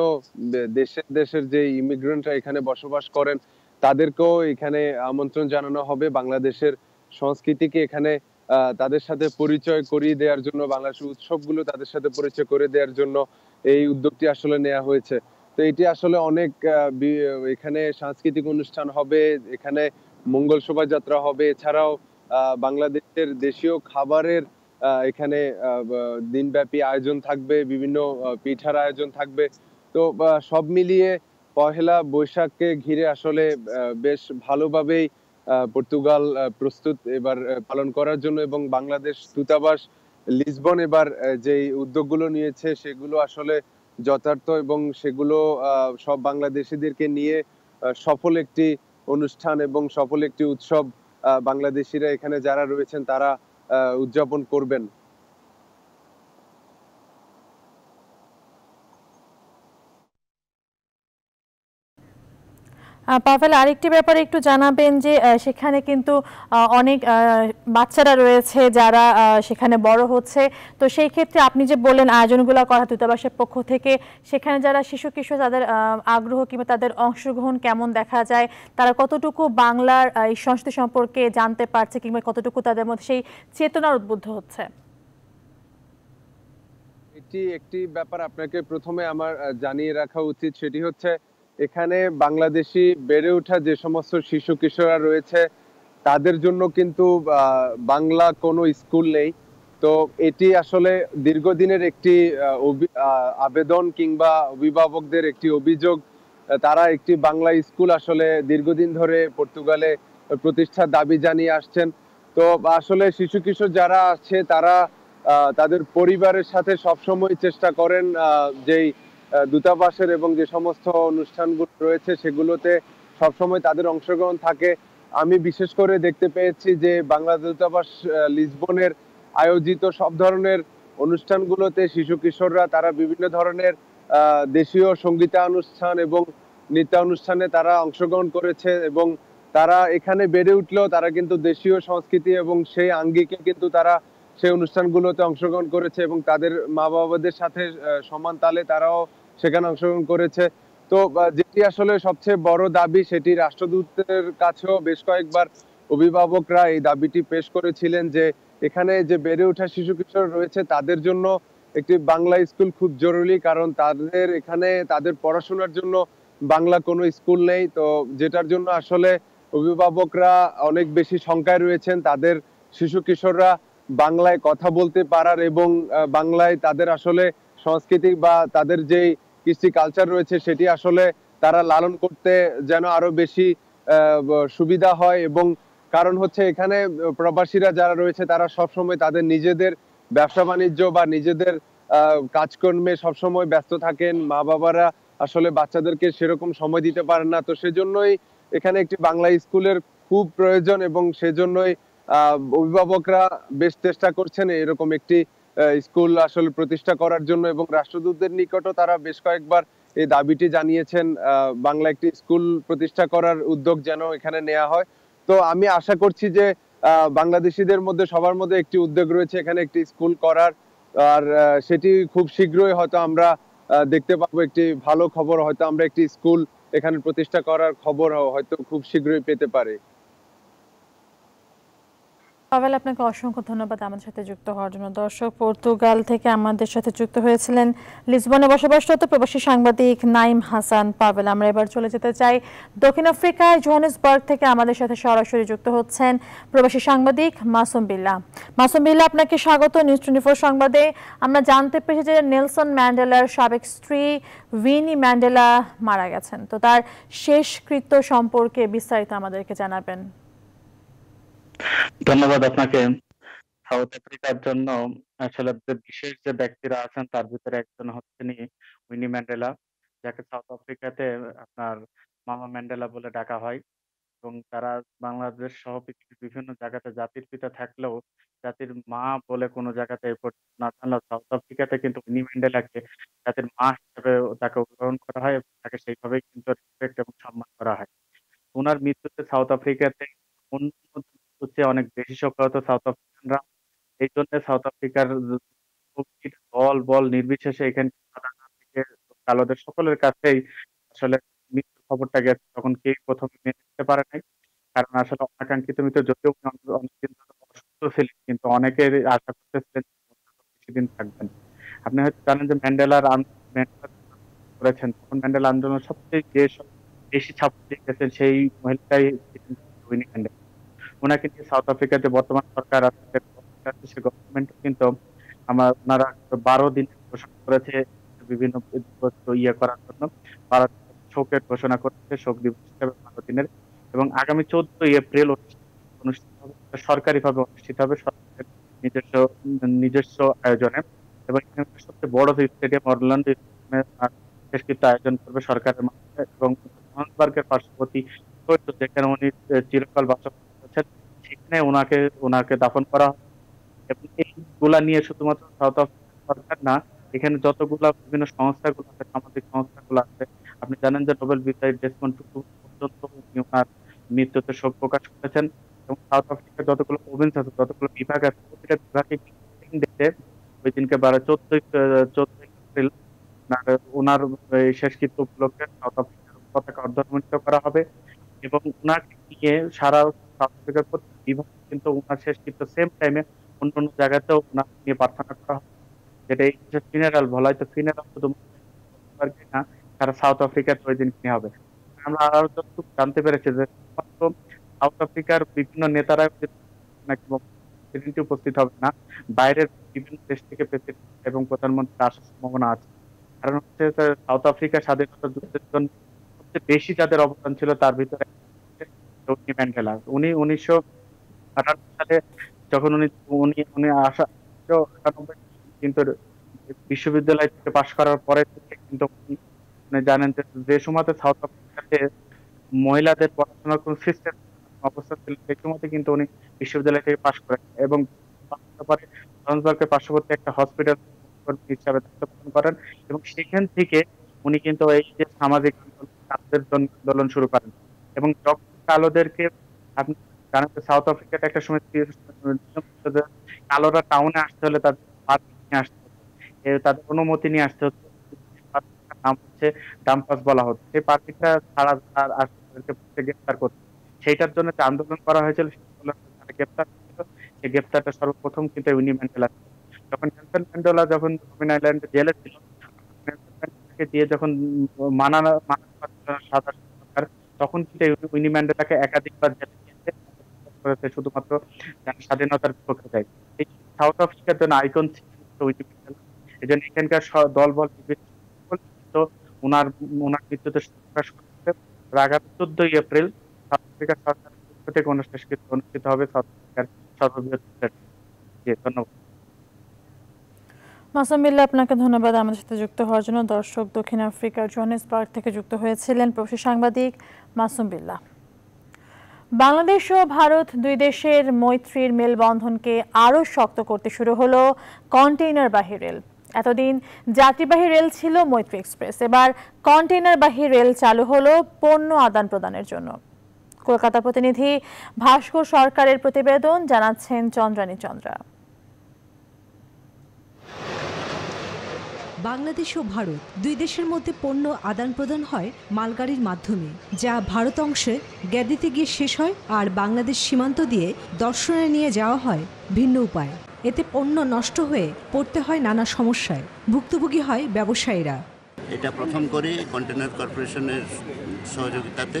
দেশের দেশের যে ইমিগ্রেন্টরা এখানে বসবাস করেন তাদেরকেও এখানে আমন্ত্রণ জানানো হবে বাংলাদেশের সংস্কৃতিকে এখানে তাদের সাথে পরিচয় করিয়ে দেওয়ার জন্য বাংলাদেশের উৎসবগুলো তাদের সাথে পরিচয় করে দেওয়ার জন্য এই উদ্যোগটি আসলে নেওয়া হয়েছে তো এটি আসলে অনেক এখানে সাংস্কৃতিক অনুষ্ঠান হবে এখানে মঙ্গল শোভাযাত্রা হবে এছাড়াও বাংলাদেশের দেশীয় খাবারের এখানে দিনব্যাপী আয়োজন থাকবে বিভিন্ন পিঠার আয়োজন থাকবে তো সব মিলিয়ে পহেলা বৈশাখকে ঘিরে আসলে বেশ ভালোভাবেই পর্তুগাল প্রস্তুত এবার পালন করার জন্য এবং বাংলাদেশ দূতাবাস লিসবন এবার যে উদ্যোগগুলো নিয়েছে সেগুলো আসলে যথার্থ এবং সেগুলো সব বাংলাদেশিদেরকে নিয়ে সফল একটি অনুষ্ঠান এবং সফল একটি উৎসব বাংলাদেশিরা এখানে যারা রয়েছেন তারা উদযাপন করবেন পাভেল আরেকটি ব্যাপারে একটু জানাবেন যে সেখানে কিন্তু অনেক বাচ্চারা রয়েছে যারা সেখানে বড় হচ্ছে তো সেই ক্ষেত্রে আপনি যে বললেন আয়োজনগুলো করা দূতাবাসের পক্ষ থেকে সেখানে যারা শিশু কিশোর তাদের আগ্রহ কিংবা তাদের অংশগ্রহণ কেমন দেখা যায় তারা কতটুকু বাংলার এই সংস্কৃতি সম্পর্কে জানতে পারছে কিংবা কতটুকু তাদের মধ্যে সেই চেতনার উদ্বুদ্ধ হচ্ছে এটি একটি ব্যাপার আপনাকে প্রথমে আমার জানিয়ে রাখা উচিত সেটি হচ্ছে এখানে বাংলাদেশি বেড়ে ওঠা যে সমস্ত শিশু কিশোরা রয়েছে তাদের জন্য কিন্তু বাংলা কোনো স্কুল নেই তো এটি আসলে দীর্ঘদিনের একটি আবেদন কিংবা অভিভাবকদের একটি অভিযোগ তারা একটি বাংলা স্কুল আসলে দীর্ঘদিন ধরে পর্তুগালে প্রতিষ্ঠার দাবি জানিয়ে আসছেন তো আসলে শিশু কিশোর যারা আছে তারা তাদের পরিবারের সাথে সবসময় চেষ্টা করেন যেই দূতাবাসের এবং যে সমস্ত অনুষ্ঠানগুলো রয়েছে সেগুলোতে সবসময় তাদের অংশগ্রহণ থাকে আমি বিশেষ করে দেখতে পেয়েছি যে বাংলা দূতাবাস লিসবনের আয়োজিত সব ধরনের অনুষ্ঠানগুলোতে শিশু কিশোররা তারা বিভিন্ন ধরনের দেশীয় সঙ্গীতানুষ্ঠান এবং নৃত্যানুষ্ঠানে তারা অংশগ্রহণ করেছে এবং তারা এখানে বেড়ে উঠলেও তারা কিন্তু দেশীয় সংস্কৃতি এবং সেই আঙ্গিকে কিন্তু তারা সেই অনুষ্ঠানগুলোতে অংশগ্রহণ করেছে এবং তাদের মা বাবাদের সাথে সমান তালে তারাও সেখানে অংশগ্রহণ করেছে তো যেটি আসলে সবচেয়ে বড় দাবি সেটি রাষ্ট্রদূতের কাছেও বেশ কয়েকবার অভিভাবকরা এই দাবিটি পেশ করেছিলেন যে এখানে যে বেড়ে ওঠা শিশু কিশোর রয়েছে তাদের জন্য একটি বাংলা স্কুল খুব জরুরি কারণ তাদের এখানে তাদের পড়াশোনার জন্য বাংলা কোনো স্কুল নেই তো যেটার জন্য আসলে অভিভাবকরা অনেক বেশি সংখ্যায় রয়েছেন তাদের শিশু কিশোররা বাংলায় কথা বলতে পারার এবং বাংলায় তাদের আসলে সংস্কৃতি বা তাদের যে কৃষ্টি কালচার রয়েছে সেটি আসলে তারা লালন করতে যেন আরো বেশি সুবিধা হয় এবং কারণ হচ্ছে এখানে প্রবাসীরা যারা রয়েছে তারা সবসময় তাদের নিজেদের ব্যবসা বাণিজ্য বা নিজেদের কাজকর্মে সবসময় ব্যস্ত থাকেন মা বাবারা আসলে বাচ্চাদেরকে সেরকম সময় দিতে পারেন না তো সেজন্যই এখানে একটি বাংলা স্কুলের খুব প্রয়োজন এবং সেজন্যই অভিভাবকরা বেশ চেষ্টা করছেন এরকম একটি স্কুল আসলে প্রতিষ্ঠা করার জন্য এবং রাষ্ট্রদূতদের নিকটও তারা বেশ কয়েকবার এই দাবিটি জানিয়েছেন বাংলা একটি স্কুল প্রতিষ্ঠা করার উদ্যোগ যেন এখানে নেওয়া হয় তো আমি আশা করছি যে বাংলাদেশিদের মধ্যে সবার মধ্যে একটি উদ্যোগ রয়েছে এখানে একটি স্কুল করার আর সেটি খুব শীঘ্রই হয়তো আমরা দেখতে পাবো একটি ভালো খবর হয়তো আমরা একটি স্কুল এখানে প্রতিষ্ঠা করার খবর হয়তো খুব শীঘ্রই পেতে পারি পাবেল আপনাকে অসংখ্য ধন্যবাদ আমাদের সাথে যুক্ত হওয়ার জন্য দর্শক পর্তুগাল থেকে আমাদের সাথে যুক্ত হয়েছিলেন লিসবনে বসবাসরত প্রবাসী সাংবাদিক নাইম হাসান পাবেল আমরা এবার চলে যেতে চাই দক্ষিণ আফ্রিকায় জোহানিসবার্গ থেকে আমাদের সাথে সরাসরি যুক্ত হচ্ছেন প্রবাসী সাংবাদিক মাসুম বিল্লা মাসুম বিল্লা আপনাকে স্বাগত নিউজ টোয়েন্টি ফোর সংবাদে আমরা জানতে পেরেছি যে নেলসন ম্যান্ডেলার সাবেক স্ত্রী উইনি ম্যান্ডেলা মারা গেছেন তো তার শেষকৃত্য সম্পর্কে বিস্তারিত আমাদেরকে জানাবেন ধন্যবাদ আপনাকে সাউথ আফ্রিকার জন্য আসলে বিশেষ যে ব্যক্তিরা আছেন তার ভিতরে একজন হচ্ছেন উইনি ম্যান্ডেলা যাকে সাউথ আফ্রিকাতে আপনার মামা ম্যান্ডেলা বলে ডাকা হয় এবং তারা বাংলাদেশ সহ পৃথিবীর বিভিন্ন জায়গাতে জাতির পিতা থাকলেও জাতির মা বলে কোনো জায়গাতে না থাকলেও সাউথ আফ্রিকাতে কিন্তু উইনি ম্যান্ডেলাকে জাতির মা হিসেবে তাকে গ্রহণ করা হয় এবং তাকে সেইভাবেই কিন্তু রেসপেক্ট এবং সম্মান করা হয় ওনার মৃত্যুতে সাউথ আফ্রিকাতে অন্য হচ্ছে অনেক বেশি সক্রিয়ত সাউথ আফ্রিকানরা। এই জন্য সাউথ আফ্রিকার প্রতিটি দল বল নির্বিশেষে এখানে থেকে কালোদের সকলের কাছেই আসলে মৃত্যুর খবরটা গেছে। তখন কে প্রথম মেনে নিতে পারে নাই। কারণ আসলে অনাকাঙ্ক্ষিত মৃত্যু যদিও অনেকদিন অসুস্থ ছিলেন কিন্তু অনেকে আশা করতেছিলেন কিছুদিন থাকবেন। আপনি হয়তো জানেন যে ম্যান্ডেলার আন করেছেন। তখন ম্যান্ডেলা আন্দোলনের সবচেয়ে যে সব বেশি ছাপ দিয়ে গেছেন সেই মহিলাটাই ম্যান্ডেলা। ওনাকে নিয়ে সাউথ আফ্রিকাতে বর্তমান সরকার আছে সে গভর্নমেন্ট কিন্তু আমার ওনারা বারো দিন ঘোষণা করেছে বিভিন্ন ইয়ে করার জন্য বারো শোকের ঘোষণা করেছে শোক দিবস হিসাবে বারো দিনের এবং আগামী চোদ্দই এপ্রিল অনুষ্ঠিত হবে সরকারিভাবে অনুষ্ঠিত হবে সরকারের নিজস্ব নিজস্ব আয়োজনে এবং সবচেয়ে বড় যে স্টেডিয়াম অরল্যান্ড বেশ কিছু আয়োজন করবে সরকারের মাধ্যমে এবং জোহান্সবার্গের পার্শ্ববর্তী সেখানে উনি চিরকাল বাসক সেখানে ওনাকে ওনাকে দাফন করা হয় এবং এইগুলা নিয়ে শুধুমাত্র সাউথ আফ্রিকা সরকার না এখানে যতগুলা বিভিন্ন সংস্থাগুলো আছে সামাজিক সংস্থাগুলো আছে আপনি জানেন যে নোবেল বিজয় ডেসমন্ড টুকু পর্যন্ত উনি ওনার মৃত্যুতে শোক প্রকাশ করেছেন এবং সাউথ আফ্রিকার যতগুলো প্রভিন্স আছে যতগুলো বিভাগ আছে প্রতিটা বিভাগে দেখে ওই দিনকে বারো চোদ্দই চোদ্দই এপ্রিল ওনার শেষকৃত্য উপলক্ষে সাউথ আফ্রিকার পতাকা অর্ধনমিত করা হবে এবং ওনাকে নিয়ে সারা বিভাগ কিন্তু ওনার সেম টাইমে অন্য অন্য জায়গাতেও ওনার নিয়ে প্রার্থনা করা হয় যেটা এই ফিনারাল হয়তো ফিনারাল না সাউথ আফ্রিকার ওই দিন হবে আমরা আরো জানতে পেরেছি যে সাউথ আফ্রিকার বিভিন্ন নেতারা প্রেসিডেন্ট উপস্থিত হবে না বাইরের বিভিন্ন দেশ থেকে প্রেসিডেন্ট এবং প্রধানমন্ত্রী আসার সম্ভাবনা আছে কারণ হচ্ছে সাউথ আফ্রিকা স্বাধীনতা যুদ্ধের জন্য সবচেয়ে বেশি যাদের অবদান ছিল তার ভিতরে উনি ম্যান্ডেলা উনি উনিশশো আটানব্বই সালে যখন উনি উনি উনি আসা কিন্তু বিশ্ববিদ্যালয় থেকে পাশ করার পরে কিন্তু উনি মানে জানেন যে যে সময়তে সাউথ আফ্রিকাতে মহিলাদের পড়াশোনার কোন সিস্টেম অবস্থা ছিল সেই সময়তে কিন্তু উনি বিশ্ববিদ্যালয় থেকে পাশ করেন এবং পরে জোহান্সবার্গের পার্শ্ববর্তী একটা হসপিটাল হিসাবে দায়িত্ব পালন করেন এবং সেখান থেকে উনি কিন্তু এই যে সামাজিক আন্দোলন শুরু করেন এবং ডক্টর কালোদেরকে আপনি জানেন সাউথ আফ্রিকাতে একটা সময় কালোরা টাউনে আসতে হলে তাদের আসতে তাদের অনুমতি নিয়ে আসতে হতো নাম হচ্ছে ডাম্পাস বলা হতো সেই পার্টিটা ছাড়া আর আসতে গ্রেপ্তার করতে সেইটার জন্য যে আন্দোলন করা হয়েছিল গ্রেপ্তার সেই গ্রেপ্তারটা সর্বপ্রথম কিন্তু উনি ম্যান্ডেলা যখন নেলসন ম্যান্ডেলা যখন রবিন আইল্যান্ডে জেলে ছিল দিয়ে যখন মানা সাদা তখন কিন্তু উইনি ম্যান্ডেলাকে একাধিকবার শুধুমাত্র স্বাধীনতার পক্ষে যায় এই সাউথ আফ্রিকার জন্য আইকন উইনি ম্যান্ডেলা এই জন্য এখানকার দলবল তো ওনার ওনার মৃত্যুতে প্রকাশ আগামী চোদ্দই এপ্রিল সাউথ সরকার থেকে অনুষ্ঠিত হবে সাউথ আফ্রিকার সর্ববৃহৎ ধন্যবাদ মাসামিল্লা আপনাকে ধন্যবাদ আমাদের সাথে যুক্ত হওয়ার জন্য দর্শক দক্ষিণ আফ্রিকার জোহানেসবার্গ থেকে যুক্ত হয়েছিলেন প্রবাসী সাংবাদিক মাসুম বিল্লাহ বাংলাদেশ ও ভারত দুই দেশের মৈত্রীর মেলবন্ধনকে আরও শক্ত করতে শুরু হলো কন্টেইনারবাহী রেল এতদিন যাত্রীবাহী রেল ছিল মৈত্রী এক্সপ্রেস এবার কন্টেইনারবাহী রেল চালু হলো পণ্য আদান প্রদানের জন্য কলকাতা প্রতিনিধি ভাস্কর সরকারের প্রতিবেদন জানাচ্ছেন চন্দ্রানী চন্দ্রা বাংলাদেশ ও ভারত দুই দেশের মধ্যে পণ্য আদান প্রদান হয় মালগাড়ির মাধ্যমে যা ভারত অংশে গ্যাদিতে গিয়ে শেষ হয় আর বাংলাদেশ সীমান্ত দিয়ে দর্শনে নিয়ে যাওয়া হয় ভিন্ন উপায় এতে পণ্য নষ্ট হয়ে পড়তে হয় নানা সমস্যায় ভুক্তভোগী হয় ব্যবসায়ীরা এটা প্রথম করে কন্টেনার কর্পোরেশনের সহযোগিতাতে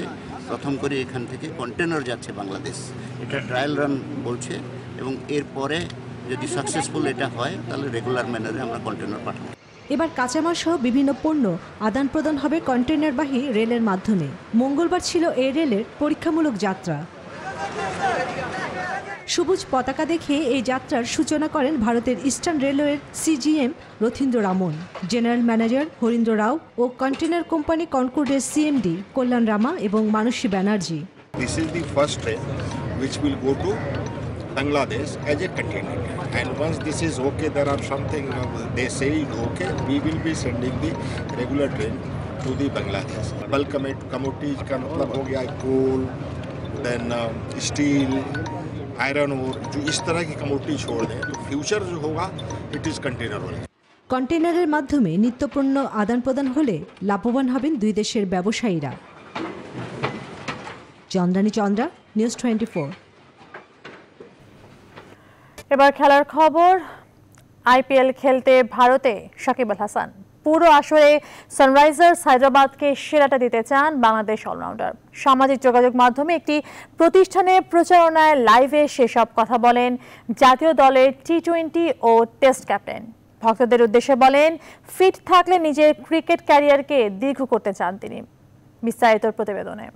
প্রথম করে এখান থেকে কন্টেনার যাচ্ছে বাংলাদেশ এটা ট্রায়াল রান বলছে এবং এরপরে যদি সাকসেসফুল এটা হয় তাহলে রেগুলার ম্যানারে আমরা কন্টেনার পাঠাবো এবার কাঁচামাল সহ বিভিন্ন পণ্য আদান প্রদান হবে কন্টেইনারবাহী রেলের মাধ্যমে মঙ্গলবার ছিল এই রেলের পরীক্ষামূলক যাত্রা সবুজ পতাকা দেখে এই যাত্রার সূচনা করেন ভারতের ইস্টার্ন রেলওয়ের CGM Rathindra Raman general manager Harindra Rao ও কন্টেনার কোম্পানি কনকর্ডের সিএমডি কল্যাণ রামা এবং Manasi Banerjee This is the first train which will go to Bangladesh as a container. And once this is okay, there are something they say is okay, we will be sending the regular train to the Bangladesh. Bulk commodities can मतलब हो गया कोल then steel iron और जो इस तरह की commodity छोड़ दें तो फ्यूचर जो होगा it is container only. কন্টেনারের মাধ্যমে নিত্যপণ্য আদান প্রদান হলে লাভবান হবেন দুই দেশের ব্যবসায়ীরা চন্দ্রানী চন্দ্রা নিউজ টোয়েন্টি এবার খেলার খবর আইপিএল খেলতে ভারতে সাকিব আল হাসান পুরো আসরে সানরাইজার্স হায়দ্রাবাদকে সেরাটা দিতে চান বাংলাদেশ অলরাউন্ডার সামাজিক যোগাযোগ মাধ্যমে একটি প্রতিষ্ঠানে প্রচারণায় লাইভে সেসব কথা বলেন জাতীয় দলের টি টোয়েন্টি ও টেস্ট ক্যাপ্টেন ভক্তদের উদ্দেশ্যে বলেন ফিট থাকলে নিজের ক্রিকেট ক্যারিয়ারকে দীর্ঘ করতে চান তিনি বিস্তারিত প্রতিবেদনে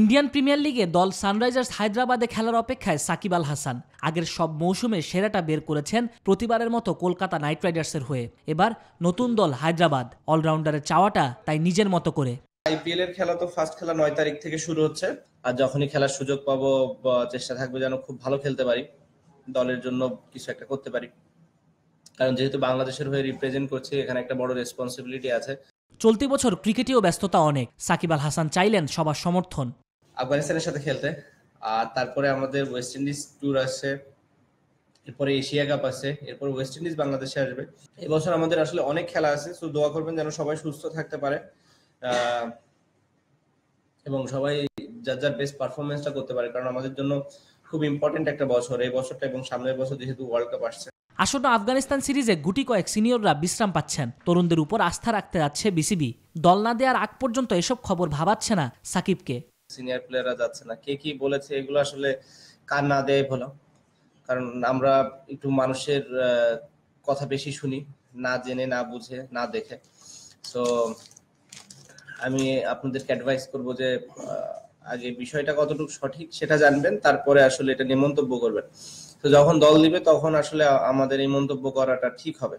ইন্ডিয়ান প্রিমিয়ার লিগে দল সানরাইজার্স হায়দ্রাবাদে খেলার অপেক্ষায় সাকিব আল হাসান আগের সব মৌসুমে সেরাটা বের করেছেন প্রতিবারের মতো কলকাতা নাইট রাইডার্সের হয়ে এবার নতুন দল হায়দ্রাবাদ অলরাউন্ডারের চাওয়াটা তাই নিজের মতো করে আইপিএল এর খেলা তো ফার্স্ট খেলা নয় তারিখ থেকে শুরু হচ্ছে আর যখনই খেলার সুযোগ পাবো চেষ্টা থাকবে যেন খুব ভালো খেলতে পারি দলের জন্য কিছু একটা করতে পারি কারণ যেহেতু বাংলাদেশের হয়ে রিপ্রেজেন্ট করছি এখানে একটা বড় রেসপন্সিবিলিটি আছে চলতি বছর ক্রিকেটেও ব্যস্ততা অনেক সাকিব আল হাসান চাইলেন সবার সমর্থন আফগানিস্তানের সাথে খেলতে আর তারপরে আমাদের ওয়েস্ট ইন্ডিজ ট্যুর আছে এরপরে এশিয়া কাপ আছে এরপর ওয়েস্ট ইন্ডিজ বাংলাদেশে আসবে এবছর আমাদের আসলে অনেক খেলা আছে সো দোয়া করবেন যেন সবাই সুস্থ থাকতে পারে এবং সবাই যার যার বেস্ট পারফরমেন্সটা করতে পারে কারণ আমাদের জন্য খুব ইম্পর্টেন্ট একটা বছর এই বছরটা এবং সামনের বছর যেহেতু ওয়ার্ল্ড কাপ আসছে আসন্ন আফগানিস্তান সিরিজে গুটি কয়েক সিনিয়ররা বিশ্রাম পাচ্ছেন তরুণদের উপর আস্থা রাখতে যাচ্ছে বিসিবি দল না দেওয়ার আগ পর্যন্ত এসব খবর ভাবাচ্ছে না সাকিবকে সিনিয়র প্লেয়াররা যাচ্ছে না কে কি বলেছে এগুলো আসলে কার না দেয় ভালো কারণ আমরা একটু মানুষের কথা বেশি শুনি না জেনে না বুঝে না দেখে তো আমি আপনাদেরকে অ্যাডভাইস করব যে আগে বিষয়টা কতটুকু সঠিক সেটা জানবেন তারপরে আসলে এটা নিয়ে মন্তব্য করবেন তো যখন দল দিবে তখন আসলে আমাদের এই মন্তব্য করাটা ঠিক হবে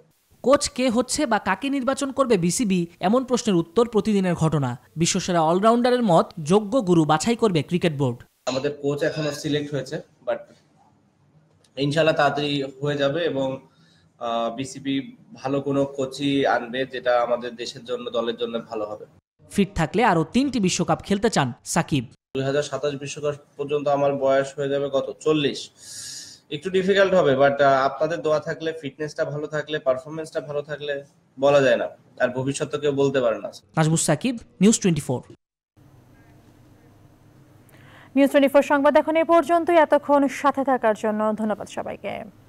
কোচ কে হচ্ছে বা কাকে নির্বাচন করবে বিসিবি এমন প্রশ্নের উত্তর প্রতিদিনের ঘটনা বিশ্বসেরা অলরাউন্ডারের মত যোগ্য গুরু বাছাই করবে ক্রিকেট বোর্ড আমাদের কোচ এখনো সিলেক্ট হয়েছে বাট ইনশাল্লাহ তাড়াতাড়ি হয়ে যাবে এবং বিসিবি ভালো কোনো কোচই আনবে যেটা আমাদের দেশের জন্য দলের জন্য ভালো হবে ফিট থাকলে আরো তিনটি বিশ্বকাপ খেলতে চান সাকিব দুই বিশ্বকাপ পর্যন্ত আমার বয়স হয়ে যাবে কত চল্লিশ একটু ডিফিকাল্ট হবে বাট আপনাদের দোয়া থাকলে ফিটনেসটা ভালো থাকলে পারফরমেন্সটা ভালো থাকলে বলা যায় না আর ভবিষ্যৎ কেউ বলতে পারে না Nazmus Sakib news twenty four news twenty সংবাদ এখন এ পর্যন্তই এতক্ষণ সাথে থাকার জন্য ধন্যবাদ সবাইকে